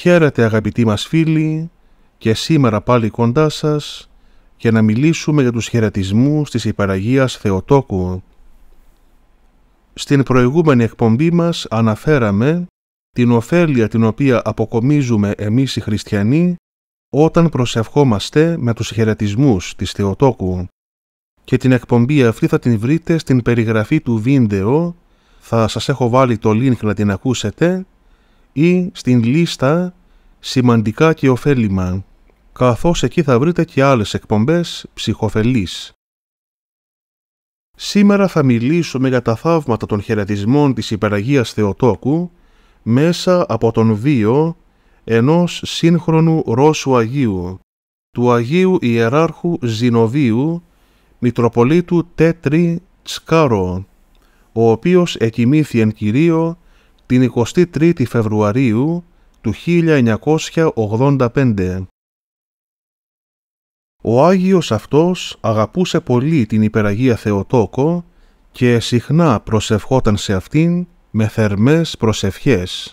Χαίρετε αγαπητοί μας φίλοι και σήμερα πάλι κοντά σας για να μιλήσουμε για τους χαιρετισμούς της Υπεραγίας Θεοτόκου. Στην προηγούμενη εκπομπή μας αναφέραμε την ωφέλεια την οποία αποκομίζουμε εμείς οι χριστιανοί όταν προσευχόμαστε με τους χαιρετισμούς της Θεοτόκου και την εκπομπή αυτή θα την βρείτε στην περιγραφή του βίντεο θα σας έχω βάλει το link να την ακούσετε ή στην λίστα «Σημαντικά και ωφέλιμα», καθώς εκεί θα βρείτε και άλλες εκπομπές ψυχοφελής. Σήμερα θα μιλήσουμε για τα θαύματα των χαιρετισμών της Υπεραγίας Θεοτόκου μέσα από τον βίο ενός σύγχρονου Ρώσου Αγίου, του Αγίου Ιεράρχου Ζινοβίου, Μητροπολίτου Τέτρι Τσκάρο, ο οποίος εκοιμήθη εν κυρίω την 23η Φεβρουαρίου του 1985. Ο Άγιος αυτός αγαπούσε πολύ την Υπεραγία Θεοτόκο και συχνά προσευχόταν σε αυτήν με θερμές προσευχές.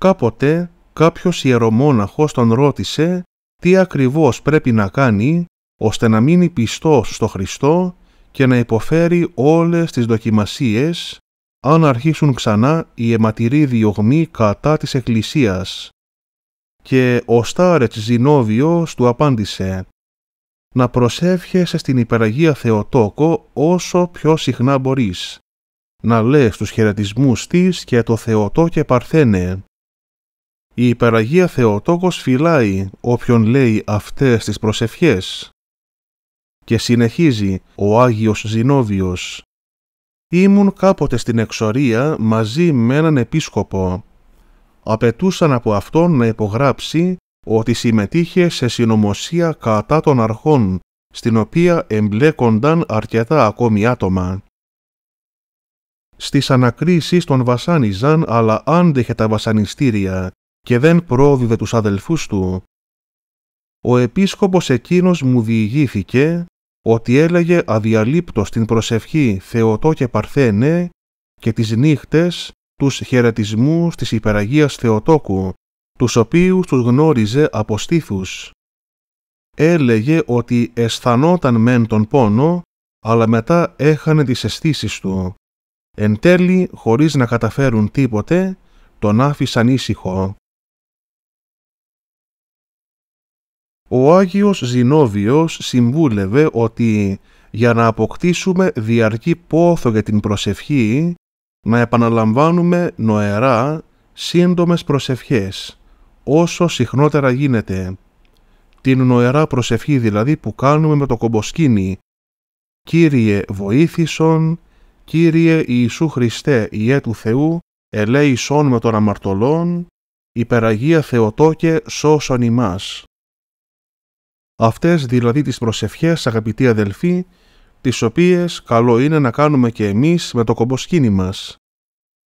Κάποτε κάποιος ιερομόναχος τον ρώτησε τι ακριβώς πρέπει να κάνει ώστε να μείνει πιστός στο Χριστό και να υποφέρει όλες τις δοκιμασίες αν αρχίσουν ξανά οι αιματηροί διωγμοί κατά της Εκκλησίας. Και ο Στάρετς Ζινόβιος του απάντησε «Να προσεύχεσαι στην υπεραγία Θεοτόκο όσο πιο συχνά μπορείς, να λες τους χαιρετισμούς της και το Θεοτόκε Παρθένε». Η υπεραγία Θεοτόκος φυλάει όποιον λέει αυτές τις προσευχές. Και συνεχίζει ο Άγιος Ζινόβιος Ήμουν κάποτε στην εξορία μαζί με έναν επίσκοπο. Απαιτούσαν από αυτόν να υπογράψει ότι συμμετείχε σε συνωμοσία κατά των αρχών, στην οποία εμπλέκονταν αρκετά ακόμη άτομα. Στις ανακρίσεις τον βασάνιζαν, αλλά άντεχε τα βασανιστήρια και δεν πρόδιδε τους αδελφούς του. Ο επίσκοπος εκείνος μου διηγήθηκε ότι έλεγε αδιαλείπτος την προσευχή «Θεοτό και Παρθένε» ναι και τις νύχτες τους χαιρετισμούς της υπεραγίας Θεοτόκου, τους οποίους τους γνώριζε από στήθους. Έλεγε ότι αισθανόταν μεν τον πόνο, αλλά μετά έχανε τις αισθήσεις του. Εν τέλει, χωρίς να καταφέρουν τίποτε, τον άφησαν ήσυχο. ο Άγιος Ζινόβιος συμβούλευε ότι για να αποκτήσουμε διαρκή πόθο για την προσευχή, να επαναλαμβάνουμε νοερά σύντομες προσευχές, όσο συχνότερα γίνεται. Την νοερά προσευχή δηλαδή που κάνουμε με το κομποσκίνι. «Κύριε βοήθησον, Κύριε Ιησού Χριστέ, Υιέ του Θεού, ελέησον με τον αμαρτωλόν, υπεραγία Θεοτόκε σώσον ημάς». Αυτές δηλαδή τις προσευχές αγαπητοί αδελφοί, τις οποίες καλό είναι να κάνουμε και εμείς με το κομποσκίνη μας.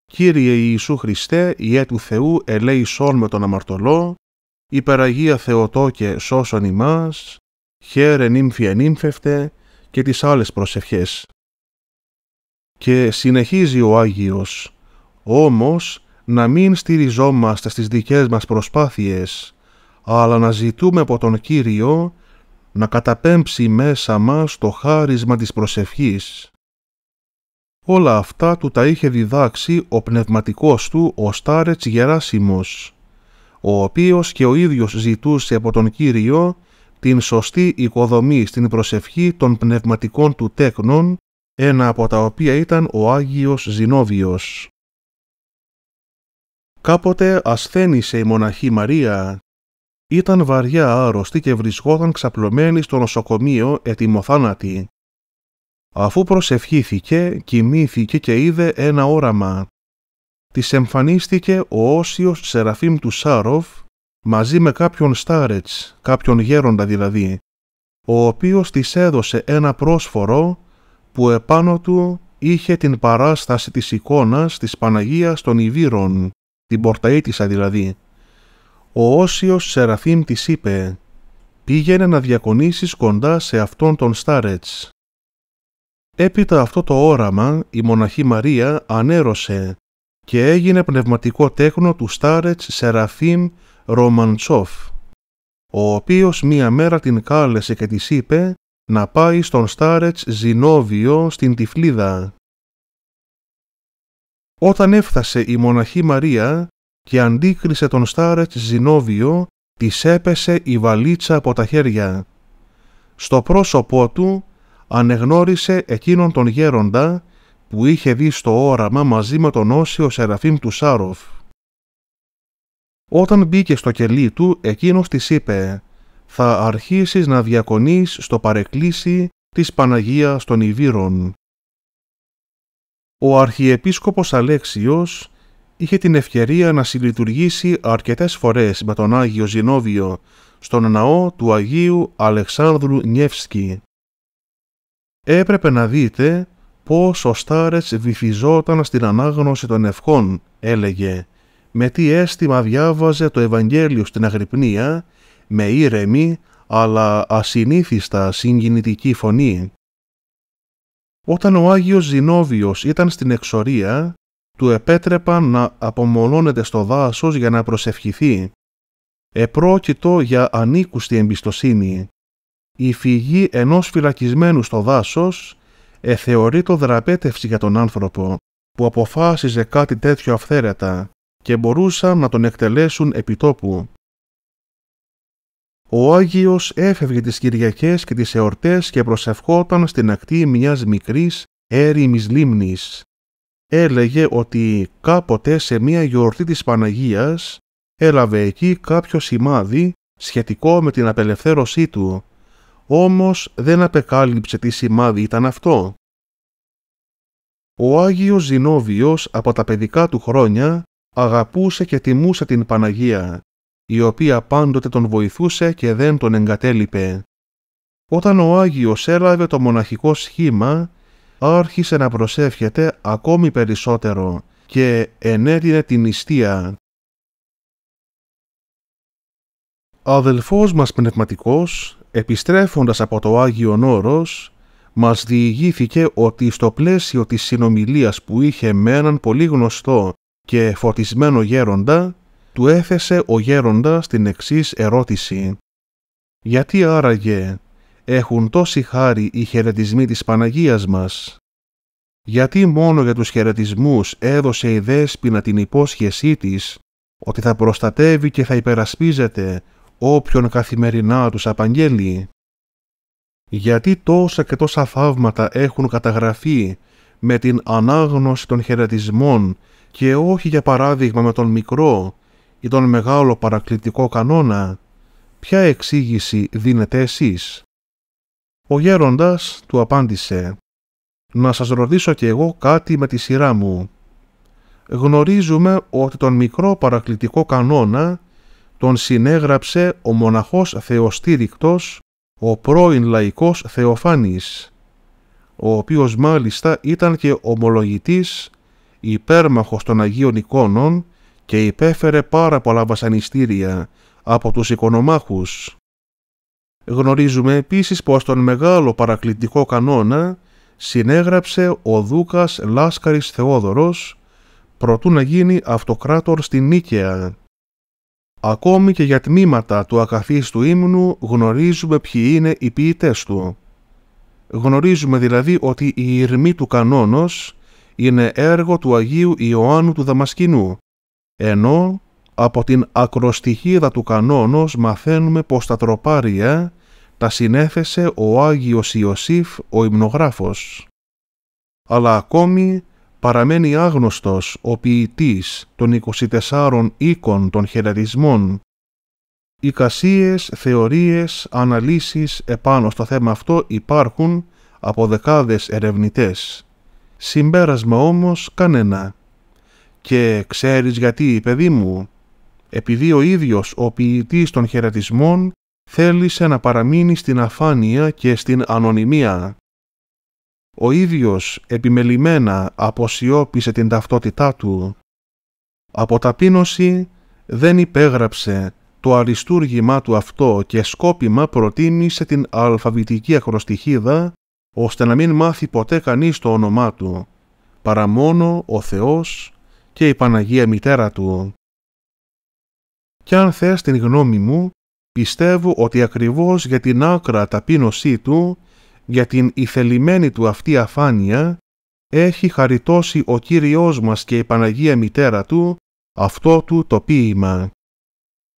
Κύριε Ιησού Χριστέ, η του Θεού, ελέησόν με τον αμαρτωλό, υπεραγία Θεοτόκε σώσον ημάς, χαίρε νύμφια νύμφευτε και τις άλλες προσευχές. Και συνεχίζει ο Άγιος, όμως να μην στηριζόμαστε στις δικές μας προσπάθειες, αλλά να ζητούμε από τον Κύριο να καταπέμψει μέσα μας το χάρισμα της προσευχής. Όλα αυτά του τα είχε διδάξει ο πνευματικός του ο Στάρετς Γεράσιμος, ο οποίος και ο ίδιος ζητούσε από τον Κύριο την σωστή οικοδομή στην προσευχή των πνευματικών του τέκνων, ένα από τα οποία ήταν ο Άγιος Ζινόβιος. Κάποτε ασθένησε η μοναχή Μαρία ήταν βαριά άρρωστη και βρισκόταν ξαπλωμένη στο νοσοκομείο ετοιμοθάνατη. Αφού προσευχήθηκε, κοιμήθηκε και είδε ένα όραμα. της εμφανίστηκε ο Όσιος Σεραφείμ του Σάροφ, μαζί με κάποιον Στάρετς, κάποιον γέροντα δηλαδή, ο οποίος της έδωσε ένα πρόσφορο που επάνω του είχε την παράσταση της εικόνας της Παναγίας των Ιβύρων, την πορταίτισσα δηλαδή ο Όσιος Σεραφείμ της είπε «Πήγαινε να διακονήσεις κοντά σε αυτόν τον Στάρετς». Έπειτα αυτό το όραμα η μοναχή Μαρία ανέρωσε και έγινε πνευματικό τέκνο του Στάρετς Σεραφείμ Ρομαντσόφ, ο οποίος μία μέρα την κάλεσε και της είπε να πάει στον Στάρετς Ζινόβιο στην Τυφλίδα. Όταν έφτασε η μοναχή Μαρία, και αντίκρισε τον Στάρετ Ζινόβιο, της έπεσε η βαλίτσα από τα χέρια. Στο πρόσωπό του ανεγνώρισε εκείνον τον γέροντα που είχε δει στο όραμα μαζί με τον όσιο Σεραφείμ του Σάροφ. Όταν μπήκε στο κελί του, εκείνος της είπε «Θα αρχίσεις να διακονείς στο παρεκκλήσι της Παναγίας των Ιβύρων». Ο Αρχιεπίσκοπος Αλέξιος είχε την ευκαιρία να συλλειτουργήσει αρκετές φορές με τον Άγιο Ζινόβιο στον ναό του Αγίου Αλεξάνδρου Νιεύσκη. Έπρεπε να δείτε πώς ο Στάρετς βυθιζόταν στην ανάγνωση των ευχών, έλεγε, με τι αίσθημα διάβαζε το Ευαγγέλιο στην Αγρυπνία, με ήρεμη αλλά ασυνήθιστα συγκινητική φωνή. Όταν ο Άγιος Ζινόβιος ήταν στην εξορία, του επέτρεπαν να απομολώνεται στο δάσος για να προσευχηθεί. Επρόκειτο για ανήκουστη εμπιστοσύνη. Η φυγή ενός φυλακισμένου στο δάσος εθεωρεί το δραπέτευση για τον άνθρωπο που αποφάσιζε κάτι τέτοιο αυθαίρετα και μπορούσαν να τον εκτελέσουν επιτόπου. Ο Άγιος έφευγε τις Κυριακές και τις εορτές και προσευχόταν στην ακτή μιας μικρής έρημης λίμνης έλεγε ότι κάποτε σε μία γιορτή της Παναγίας έλαβε εκεί κάποιο σημάδι σχετικό με την απελευθέρωσή του, όμως δεν απεκάλυψε τι σημάδι ήταν αυτό. Ο Άγιος Ζινόβιος από τα παιδικά του χρόνια αγαπούσε και τιμούσε την Παναγία, η οποία πάντοτε τον βοηθούσε και δεν τον εγκατέλειπε. Όταν ο Άγιος έλαβε το μοναχικό σχήμα, άρχισε να προσεύχεται ακόμη περισσότερο και ἐνέδινε την νηστεία. Αδελφός μας πνευματικός, επιστρέφοντας από το άγιο Όρος, μας διηγήθηκε ότι στο πλαίσιο της συνομιλίας που είχε με έναν πολύ γνωστό και φωτισμένο γέροντα, του έθεσε ο γέροντας την εξής ερώτηση. «Γιατί άραγε έχουν τόση χάρη οι χαιρετισμοί της Παναγίας μας. Γιατί μόνο για τους χαιρετισμούς έδωσε η Δέσποινα την υπόσχεσή της ότι θα προστατεύει και θα υπερασπίζεται όποιον καθημερινά τους απαγγέλει. Γιατί τόσα και τόσα θαύματα έχουν καταγραφεί με την ανάγνωση των χαιρετισμών και όχι για παράδειγμα με τον μικρό ή τον μεγάλο παρακλητικό κανόνα, ποια εξήγηση δίνετε εσείς. Ο γέροντας του απάντησε «Να σας ρωτήσω κι εγώ κάτι με τη σειρά μου. Γνωρίζουμε ότι τον μικρό παρακλητικό κανόνα τον συνέγραψε ο μοναχός θεοστήρικτος, ο πρώην λαϊκός Θεοφάνης, ο οποίος μάλιστα ήταν και ομολογητής, υπέρμαχος των Αγίων Εικόνων και υπέφερε πάρα πολλά βασανιστήρια από τους οικονομάχους. Γνωρίζουμε επίσης πως τον μεγάλο παρακλητικό κανόνα συνέγραψε ο Δούκας Λάσκαρης Θεόδωρος προτού να γίνει αυτοκράτορ στη Νίκαια. Ακόμη και για τμήματα του ακαθής του ύμνου γνωρίζουμε ποιοι είναι οι ποιητές του. Γνωρίζουμε δηλαδή ότι η ηρμή του κανόνος είναι έργο του Αγίου Ιωάννου του Δαμασκηνού, ενώ από την ακροστοιχίδα του κανόνος μαθαίνουμε πως τα τροπάρια τα συνέθεσε ο Άγιος Ιωσήφ ο υμνογράφος. Αλλά ακόμη παραμένει άγνωστος ο ποιητής των 24 οίκων των χαιρετισμών. Οικασίες, θεωρίες, αναλύσεις επάνω στο θέμα αυτό υπάρχουν από δεκάδες ερευνητές. Συμπέρασμα όμως κανένα. Και ξέρεις γιατί, παιδί μου, επειδή ο ίδιος ο ποιητής των χαιρετισμών θέλησε να παραμείνει στην αφάνεια και στην ανωνυμία. Ο ίδιος επιμελημένα αποσιώπησε την ταυτότητά του. Από ταπείνωση δεν υπέγραψε το αριστούργημά του αυτό και σκόπιμα προτίμησε την αλφαβητική ακροστοιχίδα ώστε να μην μάθει ποτέ κανείς το όνομά του, παρά μόνο ο Θεός και η Παναγία Μητέρα του. Κι αν θες την γνώμη μου, πιστεύω ότι ακριβώς για την άκρα ταπείνωσή του, για την ηθελημένη του αυτή αφάνεια, έχει χαριτώσει ο Κύριος μας και η Παναγία Μητέρα Του αυτό του το ποίημα.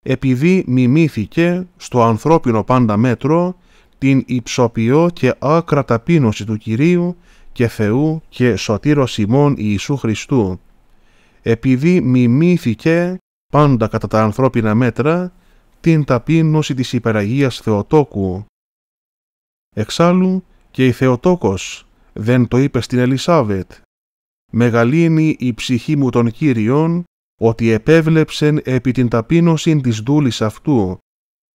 Επειδή μιμήθηκε στο ανθρώπινο πάντα μέτρο την υψοποιώ και άκρα ταπείνωση του Κυρίου και Θεού και σωτήρος ημών Ιησού Χριστού. Επειδή μιμήθηκε πάντα κατά τα ανθρώπινα μέτρα την ταπείνωση της υπεραγίας Θεοτόκου. Εξάλλου και η Θεοτόκος δεν το είπε στην Ελισάβετ. Μεγαλύνει η ψυχή μου των Κύριων ότι επέβλεψεν επί την ταπείνωση της δούλης αυτού,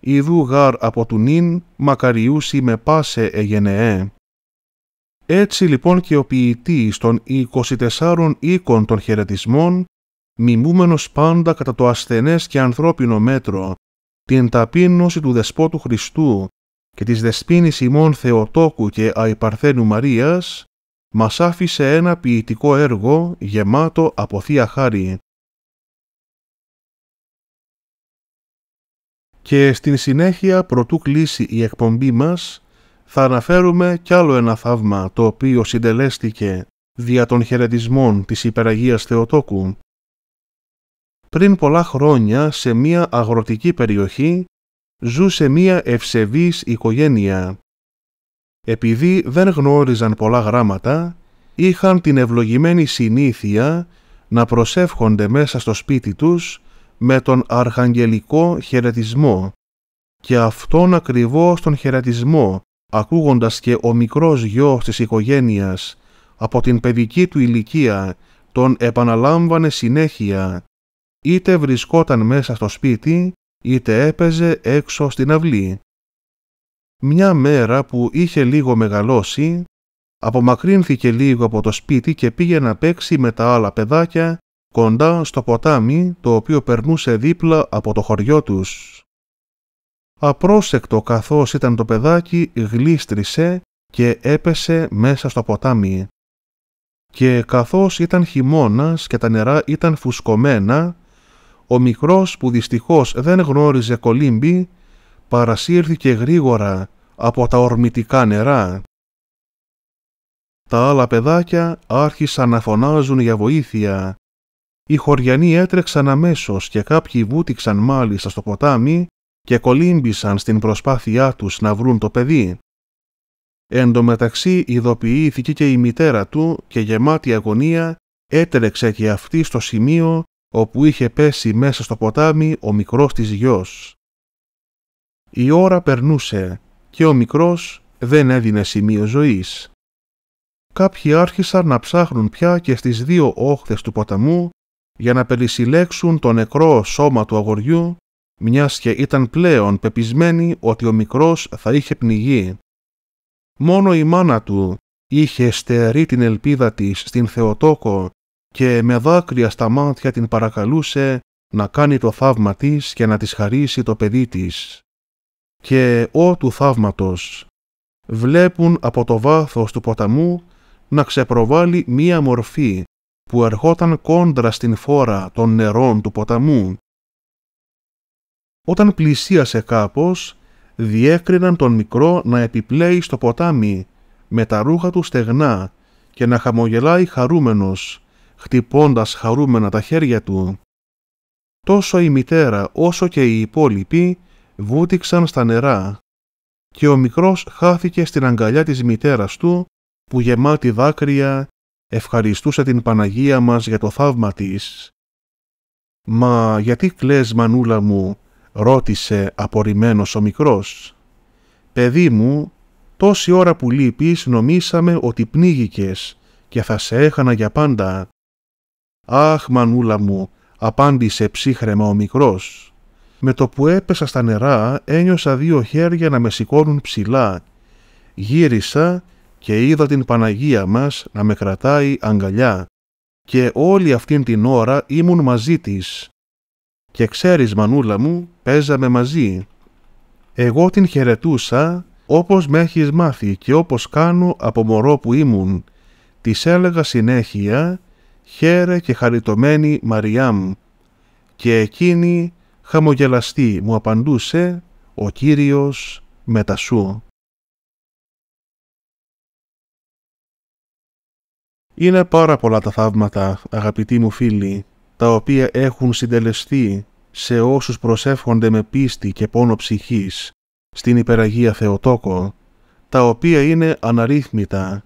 ιδού γάρ από του νυν μακαριούσι με πάσε εγενεέ. Έτσι λοιπόν και ο ποιητής των 24 οίκων των χαιρετισμών, μιμούμενος πάντα κατά το ασθενές και ανθρώπινο μέτρο, την ταπείνωση του Δεσπότου Χριστού και της δεσπίνης ημών Θεοτόκου και Αϊπαρθένου Μαρίας, μας άφησε ένα ποιητικό έργο γεμάτο από Θεία Χάρη. Και στην συνέχεια, προτού κλείσει η εκπομπή μας, θα αναφέρουμε κι άλλο ένα θαύμα το οποίο συντελέστηκε δια των χαιρετισμών της Υπεραγίας Θεοτόκου. Πριν πολλά χρόνια σε μία αγροτική περιοχή ζούσε μία ευσεβής οικογένεια. Επειδή δεν γνώριζαν πολλά γράμματα, είχαν την ευλογημένη συνήθεια να προσεύχονται μέσα στο σπίτι τους με τον αρχαγγελικό χαιρετισμό και αυτόν ακριβώς τον χαιρετισμό ακούγοντας και ο μικρός γιος της οικογένειας από την παιδική του ηλικία τον επαναλάμβανε συνέχεια είτε βρισκόταν μέσα στο σπίτι, είτε έπαιζε έξω στην αυλή. Μια μέρα που είχε λίγο μεγαλώσει, απομακρύνθηκε λίγο από το σπίτι και πήγε να παίξει με τα άλλα παιδάκια κοντά στο ποτάμι το οποίο περνούσε δίπλα από το χωριό τους. Απρόσεκτο καθώς ήταν το παιδάκι γλίστρισε και έπεσε μέσα στο ποτάμι. Και καθώς ήταν χειμώνας και τα νερά ήταν φουσκωμένα, ο μικρός που δυστυχώς δεν γνώριζε κολύμπι, παρασύρθηκε γρήγορα από τα ορμητικά νερά. Τα άλλα παιδάκια άρχισαν να φωνάζουν για βοήθεια. Οι χωριανοί έτρεξαν αμέσως και κάποιοι βούτυξαν μάλιστα στο ποτάμι και κολύμπησαν στην προσπάθειά τους να βρουν το παιδί. Εν τω μεταξύ ειδοποιήθηκε και η μητέρα του και γεμάτη αγωνία έτρεξε και αυτή στο σημείο όπου είχε πέσει μέσα στο ποτάμι ο μικρός της γιος. Η ώρα περνούσε και ο μικρός δεν έδινε σημείο ζωής. Κάποιοι άρχισαν να ψάχνουν πια και στις δύο όχθες του ποταμού για να περισυλλέξουν το νεκρό σώμα του αγοριού, μιας και ήταν πλέον πεπισμένοι ότι ο μικρός θα είχε πνιγεί. Μόνο η μάνα του είχε στερεί την ελπίδα της στην Θεοτόκο και με δάκρυα στα μάτια την παρακαλούσε να κάνει το θαύμα της και να της χαρίσει το παιδί της. Και ό του θαύματος, βλέπουν από το βάθος του ποταμού να ξεπροβάλλει μία μορφή που ερχόταν κόντρα στην φόρα των νερών του ποταμού. Όταν πλησίασε κάπως, διέκριναν τον μικρό να επιπλέει στο ποτάμι με τα ρούχα του στεγνά και να χαμογελάει χαρούμενος χτυπώντας χαρούμενα τα χέρια του. Τόσο η μητέρα όσο και οι υπόλοιποι βούτυξαν στα νερά και ο μικρός χάθηκε στην αγκαλιά της μητέρας του που γεμάτη δάκρυα ευχαριστούσε την Παναγία μας για το θαύμα της. «Μα γιατί κλαις μανούλα μου» ρώτησε απορριμμένος ο μικρός. «Παιδί μου, τόση ώρα που λείπεις νομίσαμε ότι πνίγηκες και θα σε έχανα για πάντα. «Αχ, μανούλα μου», απάντησε ψύχρεμα ο μικρός. Με το που έπεσα στα νερά ένιωσα δύο χέρια να με σηκώνουν ψηλά. Γύρισα και είδα την Παναγία μας να με κρατάει αγκαλιά και όλη αυτήν την ώρα ήμουν μαζί της. Και ξέρεις μανούλα μου, παίζαμε μαζί. Εγώ την χαιρετούσα όπως με έχεις μάθει και όπως κάνω από μωρό που ήμουν. Της έλεγα συνέχεια χαίρε και χαριτωμένη Μαριάμ. Και εκείνη χαμογελαστή μου απαντούσε ο Κύριος μετασού. Είναι πάρα πολλά τα θαύματα, αγαπητοί μου φίλοι, τα οποία έχουν συντελεστεί σε όσους προσεύχονται με πίστη και πόνο ψυχής στην υπεραγία Θεοτόκο, τα οποία είναι αναρρύθμιτα.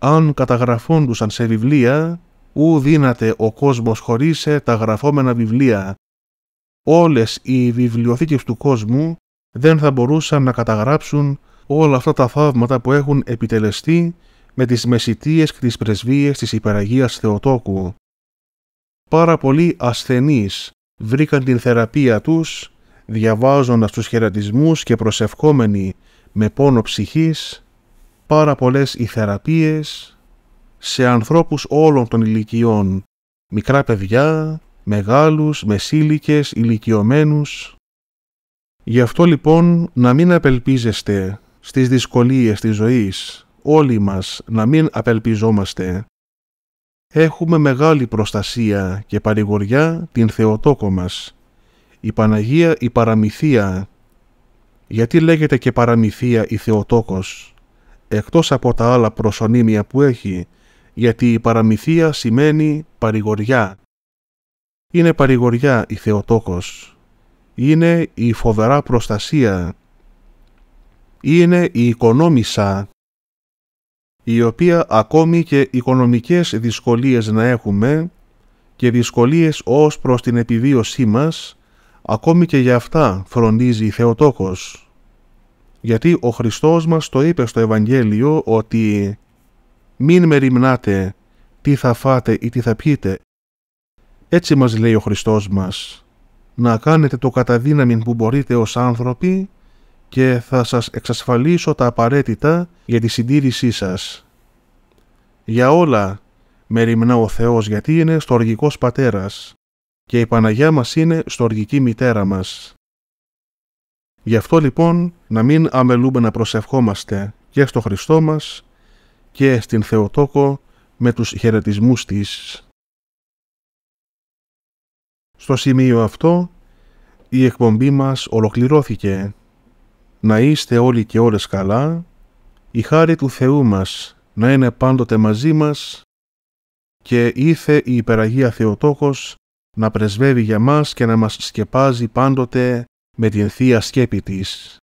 Αν καταγραφούντουσαν σε βιβλία, ου δύναται ο κόσμος χωρίς τα γραφόμενα βιβλία. Όλες οι βιβλιοθήκες του κόσμου δεν θα μπορούσαν να καταγράψουν όλα αυτά τα θαύματα που έχουν επιτελεστεί με τις μεσητείες και τις πρεσβείες της υπεραγίας Θεοτόκου. Πάρα πολλοί ασθενείς βρήκαν την θεραπεία τους διαβάζοντας τους χαιρετισμούς και προσευχόμενοι με πόνο ψυχής, πάρα πολλές οι θεραπείες, σε ανθρώπους όλων των ηλικιών. Μικρά παιδιά, μεγάλους, μεσήλικες, ηλικιωμένους. Γι' αυτό λοιπόν να μην απελπίζεστε στις δυσκολίες της ζωής, όλοι μας να μην απελπιζόμαστε. Έχουμε μεγάλη προστασία και παρηγοριά την Θεοτόκο μας. Η Παναγία η παραμυθία. Γιατί λέγεται και παραμυθία η Θεοτόκος, εκτός από τα άλλα προσωνύμια που έχει, γιατί η παραμυθία σημαίνει παρηγοριά. Είναι παρηγοριά η Θεοτόκος. Είναι η φοβερά προστασία. Είναι η οικονόμησα, η οποία ακόμη και οικονομικές δυσκολίες να έχουμε και δυσκολίες ως προς την επιβίωσή μας, ακόμη και για αυτά φροντίζει η Θεοτόκος. Γιατί ο Χριστός μας το είπε στο Ευαγγέλιο ότι μην μεριμνάτε τι θα φάτε ή τι θα πείτε. Έτσι μας λέει ο Χριστός μας. Να κάνετε το καταδύναμιν που μπορείτε ως άνθρωποι και θα σας εξασφαλίσω τα απαραίτητα για τη συντήρησή σας. Για όλα με ο Θεός γιατί είναι στοργικός πατέρας και η Παναγιά μας είναι στοργική μητέρα μας. Γι' αυτό λοιπόν να μην αμελούμε να προσευχόμαστε και στο Χριστό μας και στην Θεοτόκο με τους χαιρετισμούς της. Στο σημείο αυτό η εκπομπή μας ολοκληρώθηκε. Να είστε όλοι και όλες καλά, η χάρη του Θεού μας να είναι πάντοτε μαζί μας και ήθε η υπεραγία Θεοτόκος να πρεσβεύει για μας και να μας σκεπάζει πάντοτε με την θεία σκέπη της.